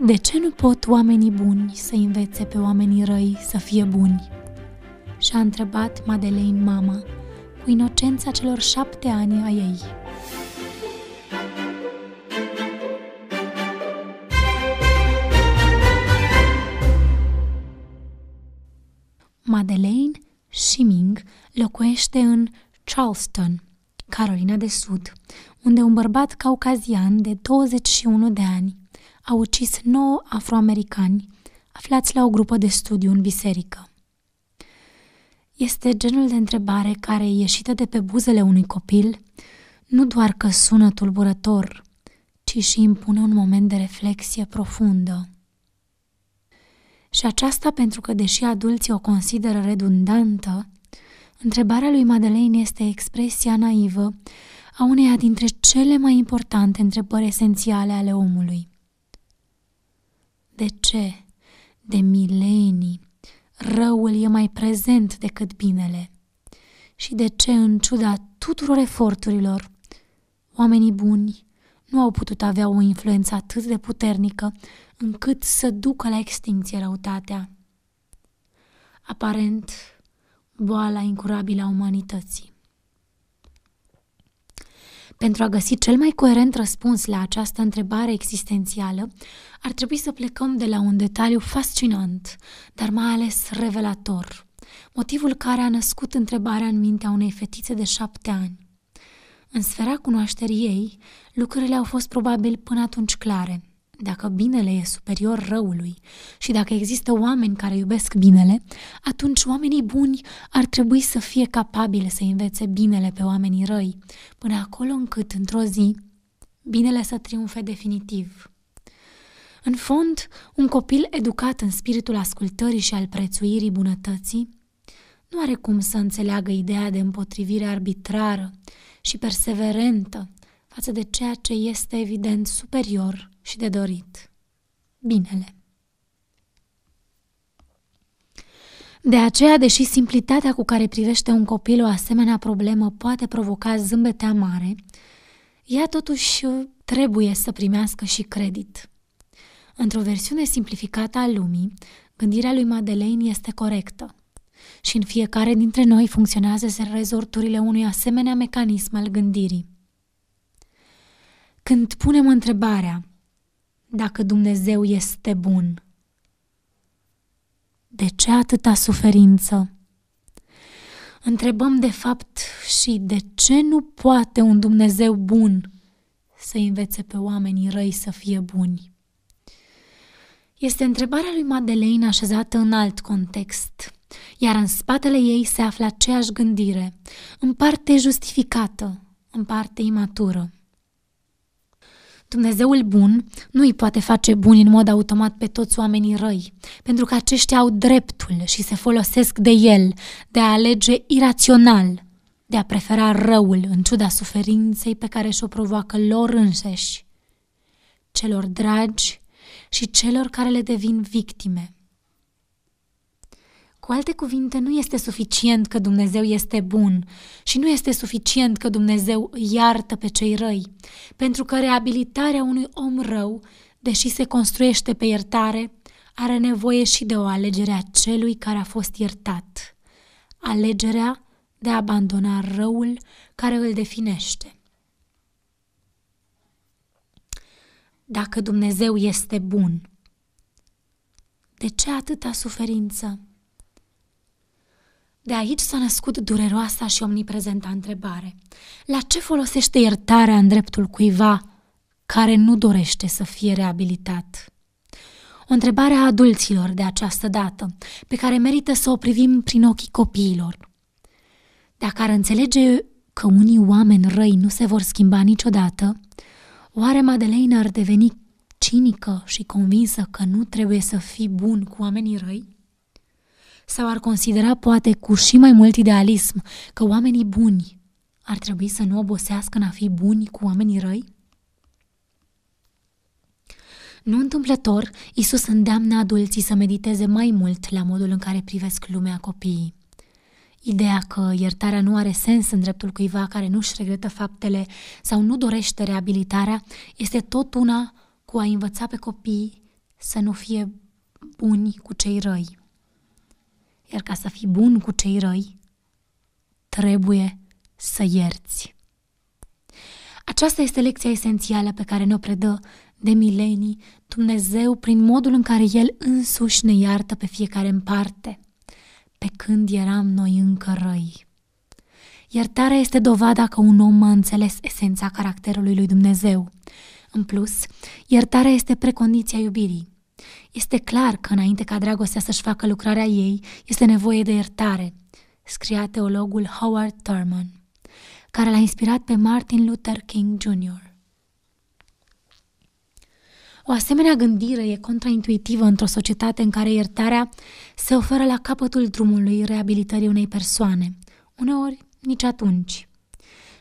De ce nu pot oamenii buni să învețe pe oamenii răi să fie buni? Și-a întrebat Madeleine mama, cu inocența celor șapte ani a ei. Madeleine Shiming locuiește în Charleston, Carolina de Sud, unde un bărbat caucazian de 21 de ani a ucis 9 afroamericani aflați la o grupă de studiu în biserică. Este genul de întrebare care, ieșită de pe buzele unui copil, nu doar că sună tulburător, ci și impune un moment de reflexie profundă. Și aceasta pentru că, deși adulții o consideră redundantă, întrebarea lui Madeleine este expresia naivă a uneia dintre cele mai importante întrebări esențiale ale omului. De ce? De milenii. Răul e mai prezent decât binele. Și de ce, în ciuda tuturor eforturilor, oamenii buni nu au putut avea o influență atât de puternică încât să ducă la extinție răutatea? Aparent, boala incurabilă a umanității. Pentru a găsi cel mai coerent răspuns la această întrebare existențială, ar trebui să plecăm de la un detaliu fascinant, dar mai ales revelator, motivul care a născut întrebarea în mintea unei fetițe de șapte ani. În sfera cunoașterii ei, lucrurile au fost probabil până atunci clare – dacă binele e superior răului și dacă există oameni care iubesc binele, atunci oamenii buni ar trebui să fie capabili să învețe binele pe oamenii răi, până acolo încât, într-o zi, binele să triumfe definitiv. În fond, un copil educat în spiritul ascultării și al prețuirii bunătății nu are cum să înțeleagă ideea de împotrivire arbitrară și perseverentă față de ceea ce este evident superior și de dorit. Binele. De aceea, deși simplitatea cu care privește un copil o asemenea problemă poate provoca zâmbete amare, ea totuși trebuie să primească și credit. Într-o versiune simplificată a lumii, gândirea lui Madeleine este corectă și în fiecare dintre noi funcționează rezorturile unui asemenea mecanism al gândirii când punem întrebarea dacă Dumnezeu este bun. De ce atâta suferință? Întrebăm de fapt și de ce nu poate un Dumnezeu bun să învețe pe oamenii răi să fie buni. Este întrebarea lui Madeleine așezată în alt context, iar în spatele ei se află aceeași gândire, în parte justificată, în parte imatură. Dumnezeul bun nu îi poate face buni în mod automat pe toți oamenii răi, pentru că aceștia au dreptul și se folosesc de el, de a alege irațional, de a prefera răul în ciuda suferinței pe care și-o provoacă lor înșeși, celor dragi și celor care le devin victime. Cu alte cuvinte, nu este suficient că Dumnezeu este bun și nu este suficient că Dumnezeu iartă pe cei răi, pentru că reabilitarea unui om rău, deși se construiește pe iertare, are nevoie și de o alegere a celui care a fost iertat. Alegerea de a abandona răul care îl definește. Dacă Dumnezeu este bun, de ce atâta suferință? De aici s-a născut dureroasa și omniprezenta întrebare. La ce folosește iertarea în dreptul cuiva care nu dorește să fie reabilitat? O întrebare a adulților de această dată, pe care merită să o privim prin ochii copiilor. Dacă ar înțelege că unii oameni răi nu se vor schimba niciodată, oare Madeleine ar deveni cinică și convinsă că nu trebuie să fii bun cu oamenii răi? sau ar considera poate cu și mai mult idealism că oamenii buni ar trebui să nu obosească în a fi buni cu oamenii răi? Nu întâmplător, Isus îndeamnă adulții să mediteze mai mult la modul în care privesc lumea copiii. Ideea că iertarea nu are sens în dreptul cuiva care nu-și regretă faptele sau nu dorește reabilitarea este tot una cu a învăța pe copii să nu fie buni cu cei răi. Iar ca să fii bun cu cei răi, trebuie să ierți. Aceasta este lecția esențială pe care ne-o predă de milenii Dumnezeu prin modul în care El însuși ne iartă pe fiecare în parte, pe când eram noi încă răi. Iertarea este dovada că un om a înțeles esența caracterului lui Dumnezeu. În plus, iertarea este precondiția iubirii. Este clar că înainte ca dragostea să-și facă lucrarea ei, este nevoie de iertare, scria teologul Howard Thurman, care l-a inspirat pe Martin Luther King Jr. O asemenea gândire e contraintuitivă într-o societate în care iertarea se oferă la capătul drumului reabilitării unei persoane, uneori nici atunci,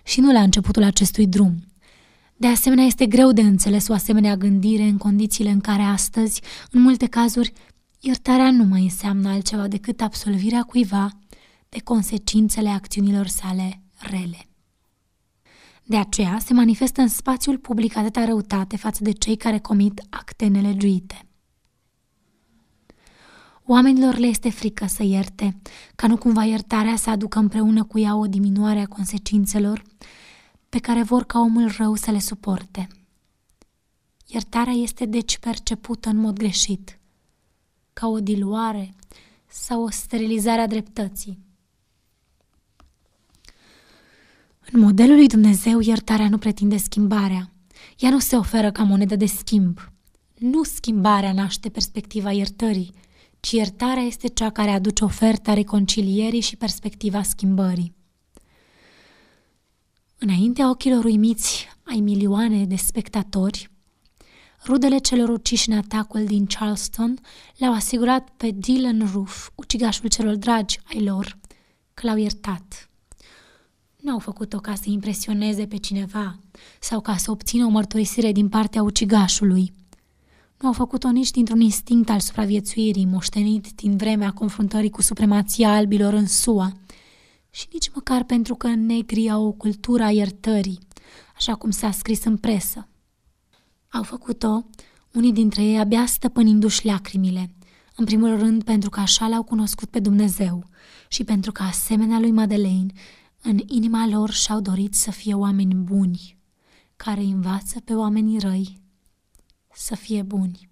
și nu la începutul acestui drum, de asemenea, este greu de înțeles o asemenea gândire în condițiile în care astăzi, în multe cazuri, iertarea nu mai înseamnă altceva decât absolvirea cuiva de consecințele acțiunilor sale rele. De aceea se manifestă în spațiul public atâta răutate față de cei care comit acte nelegiuite. Oamenilor le este frică să ierte, ca nu cumva iertarea să aducă împreună cu ea o diminuare a consecințelor, pe care vor ca omul rău să le suporte. Iertarea este deci percepută în mod greșit, ca o diluare sau o sterilizare a dreptății. În modelul lui Dumnezeu, iertarea nu pretinde schimbarea. Ea nu se oferă ca monedă de schimb. Nu schimbarea naște perspectiva iertării, ci iertarea este cea care aduce oferta reconcilierii și perspectiva schimbării. Înaintea ochilor uimiți ai milioane de spectatori, rudele celor uciși în atacul din Charleston le-au asigurat pe Dylan Roof, ucigașul celor dragi ai lor, că l-au iertat. Nu au făcut-o ca să impresioneze pe cineva sau ca să obțină o mărturisire din partea ucigașului. Nu au făcut-o nici dintr-un instinct al supraviețuirii moștenit din vremea confruntării cu supremația albilor în SUA – și nici măcar pentru că negrii au o cultură a iertării, așa cum s-a scris în presă. Au făcut-o, unii dintre ei abia stăpânindu-și lacrimile, în primul rând pentru că așa l-au cunoscut pe Dumnezeu și pentru că, asemenea lui Madeleine, în inima lor și-au dorit să fie oameni buni, care învață pe oamenii răi să fie buni.